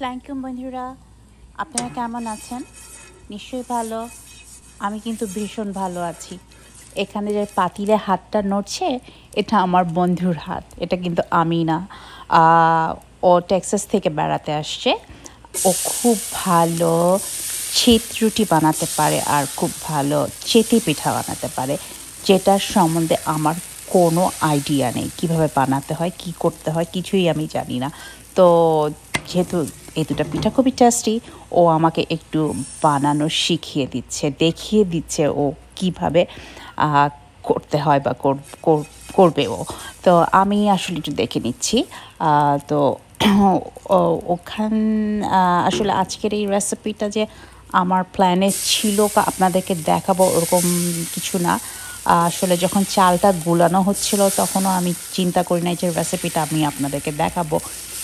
আসসালামকুম বন্ধুরা আপনারা কেমন আছেন নিশ্চয়ই ভালো আমি কিন্তু ভীষণ ভালো আছি এখানে যে পাতিলে হাতটা নড়ছে এটা আমার বন্ধুর হাত এটা কিন্তু আমি না ও টেক্সাস থেকে বেড়াতে আসছে ও খুব ভালো ছিট রুটি বানাতে পারে আর খুব ভালো চেতি পিঠা বানাতে পারে যেটার সম্বন্ধে আমার কোনো আইডিয়া নেই কিভাবে বানাতে হয় কি করতে হয় কিছুই আমি জানি না তো যেহেতু এই দুটা পিঠা খুবই টেস্টি ও আমাকে একটু বানানো শিখিয়ে দিচ্ছে দেখিয়ে দিচ্ছে ও কিভাবে করতে হয় বা করবে ও তো আমি আসলে একটু দেখে নিচ্ছি তো ওখান আসলে আজকের এই রেসিপিটা যে আমার প্ল্যানে ছিল আপনাদেরকে দেখাবো ওরকম কিছু না আসলে যখন চালটা গুলানো হচ্ছিল তখনও আমি চিন্তা করি নাই যে রেসিপিটা আমি আপনাদেরকে দেখাবো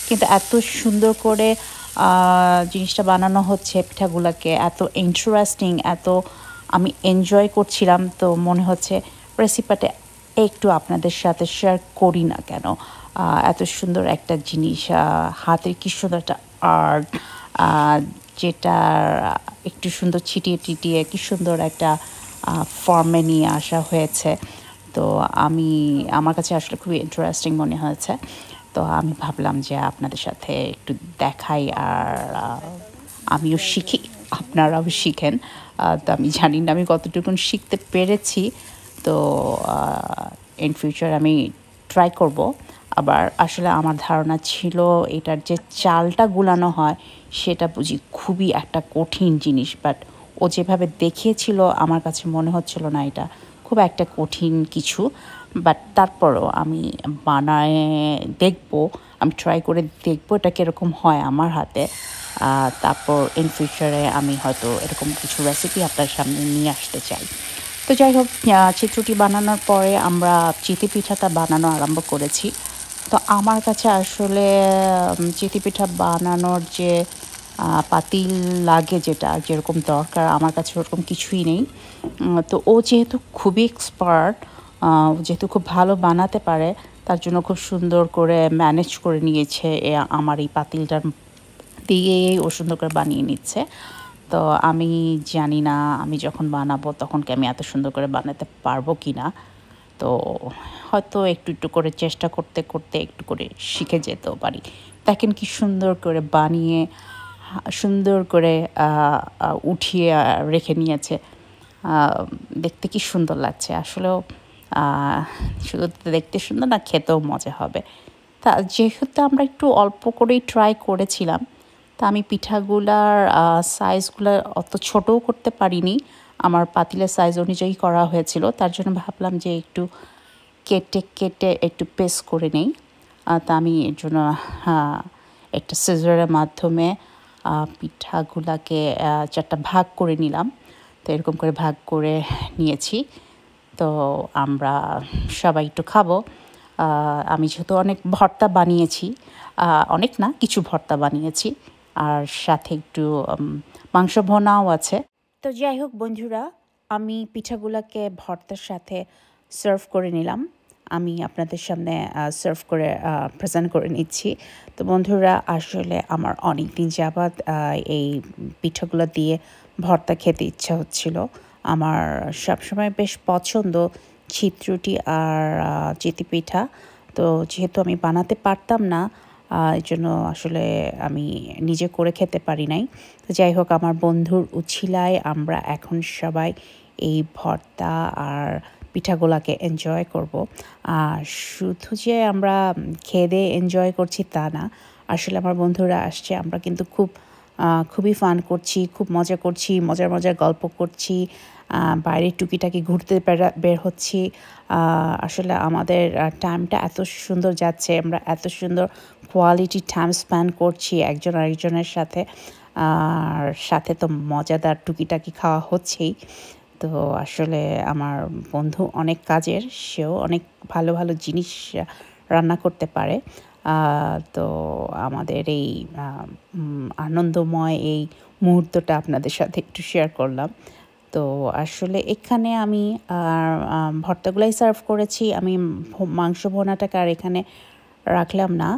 কিন্তু এত সুন্দর করে জিনিসটা বানানো হচ্ছে পিঠাগুলোকে এত ইন্টারেস্টিং এত আমি এনজয় করছিলাম তো মনে হচ্ছে রেসিপিটা একটু আপনাদের সাথে শেয়ার করি না কেন এত সুন্দর একটা জিনিস হাতের কী সুন্দর একটা আর্ট যেটা একটু সুন্দর ছিটিয়ে টিটিয়ে কী সুন্দর একটা ফর্মে নিয়ে আসা হয়েছে তো আমি আমার কাছে আসলে খুবই ইন্টারেস্টিং মনে হয়েছে তো আমি ভাবলাম যে আপনাদের সাথে একটু দেখাই আর আমিও শিখি আপনারাও শিখেন তো আমি জানি না আমি কতটুকু শিখতে পেরেছি তো ইন ফিউচার আমি ট্রাই করব আবার আসলে আমার ধারণা ছিল এটার যে চালটা গুলানো হয় সেটা বুঝি খুবই একটা কঠিন জিনিস বাট ও যেভাবে দেখিয়েছিল আমার কাছে মনে হচ্ছিল না এটা খুব একটা কঠিন কিছু বাট তারপরও আমি বানায় দেখব আমি ট্রাই করে দেখব এটা কীরকম হয় আমার হাতে তারপর ইন ফিউচারে আমি হয়তো এরকম কিছু রেসিপি আপনার সামনে নিয়ে আসতে চাই তো যাই হোক চিত্রটি বানানোর পরে আমরা চিতি পিঠাটা বানানো আরম্ভ করেছি তো আমার কাছে আসলে চিতি পিঠা বানানোর যে পাতিল লাগে যেটা যেরকম দরকার আমার কাছে ওরকম কিছুই নেই তো ও যেহেতু খুবই এক্সপার্ট যেহেতু খুব ভালো বানাতে পারে তার জন্য খুব সুন্দর করে ম্যানেজ করে নিয়েছে আমার এই পাতিলটার দিয়েই ও সুন্দর করে বানিয়ে নিচ্ছে তো আমি জানি না আমি যখন বানাবো তখন কি আমি এত সুন্দর করে বানাতে পারবো কি না তো হয়তো একটু একটু করে চেষ্টা করতে করতে একটু করে শিখে যেতেও পারি দেখেন কি সুন্দর করে বানিয়ে সুন্দর করে উঠিয়ে রেখে নিয়েছে দেখতে কি সুন্দর লাগছে আসলেও শুধু দেখতে সুন্দর না খেতেও মজা হবে তা যেহেতু আমরা একটু অল্প করেই ট্রাই করেছিলাম তা আমি পিঠাগুলার সাইজগুলো অত ছোটও করতে পারিনি আমার পাতিলের সাইজ অনুযায়ী করা হয়েছিল তার জন্য ভাবলাম যে একটু কেটে কেটে একটু পেস্ট করে নেই তা আমি এর জন্য হ্যাঁ, একটা সিজারের মাধ্যমে পিঠাগুলাকে চারটা ভাগ করে নিলাম তো এরকম করে ভাগ করে নিয়েছি তো আমরা সবাই একটু খাবো আমি যেহেতু অনেক ভর্তা বানিয়েছি অনেক না কিছু ভর্তা বানিয়েছি আর সাথে একটু মাংস ভোনাও আছে তো যাই হোক বন্ধুরা আমি পিঠাগুলোকে ভর্তার সাথে সার্ভ করে নিলাম আমি আপনাদের সামনে সার্ভ করে প্রেজেন্ট করে নিচ্ছি তো বন্ধুরা আসলে আমার অনেক দিন যাবৎ এই পিঠাগুলো দিয়ে ভর্তা খেতে ইচ্ছা হচ্ছিল আমার সবসময় বেশ পছন্দ ছিত্রুটি আর চিতি পিঠা তো যেহেতু আমি বানাতে পারতাম না এই জন্য আসলে আমি নিজে করে খেতে পারি নাই তো যাই হোক আমার বন্ধুর উছিলায় আমরা এখন সবাই এই ভর্তা আর পিঠাগুলাকে এনজয় করব আর শুধু যে আমরা খেয়ে দিয়ে এনজয় করছি তা না আসলে আমার বন্ধুরা আসছে আমরা কিন্তু খুব খুবই ফান করছি খুব মজা করছি মজার মজার গল্প করছি বাইরে টুকিটাকি ঘুরতে বের হচ্ছি আসলে আমাদের টাইমটা এত সুন্দর যাচ্ছে আমরা এত সুন্দর কোয়ালিটি টাইম স্প্যান্ড করছি একজন আরেকজনের সাথে আর সাথে তো মজাদার টুকিটাকি খাওয়া হচ্ছেই তো আসলে আমার বন্ধু অনেক কাজের সেও অনেক ভালো ভালো জিনিস রান্না করতে পারে তো আমাদের এই আনন্দময় এই মুহূর্তটা আপনাদের সাথে একটু শেয়ার করলাম তো আসলে এখানে আমি ভর্তাগুলাই সার্ভ করেছি আমি মাংস ভোনাটাকে আর এখানে রাখলাম না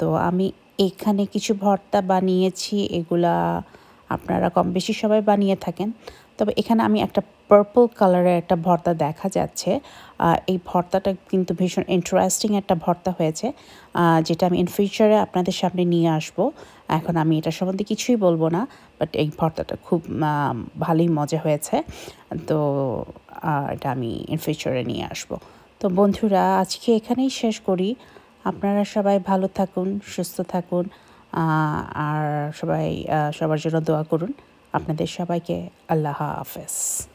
তো আমি এখানে কিছু ভর্তা বানিয়েছি এগুলা আপনারা কম বেশি সবাই বানিয়ে থাকেন তবে এখানে আমি একটা পার্পল কালারের একটা ভর্তা দেখা যাচ্ছে এই ভর্তাটা কিন্তু ভীষণ ইন্টারেস্টিং একটা ভর্তা হয়েছে যেটা আমি ইন ফিউচারে আপনাদের সামনে নিয়ে আসব এখন আমি এটা সম্বন্ধে কিছুই বলবো না বাট এই ভর্তাটা খুব ভালোই মজা হয়েছে তো এটা আমি ইন ফিউচারে নিয়ে আসব তো বন্ধুরা আজকে এখানেই শেষ করি আপনারা সবাই ভালো থাকুন সুস্থ থাকুন আর সবাই সবার জন্য দোয়া করুন আপনাদের সবাইকে আল্লাহ হাফেজ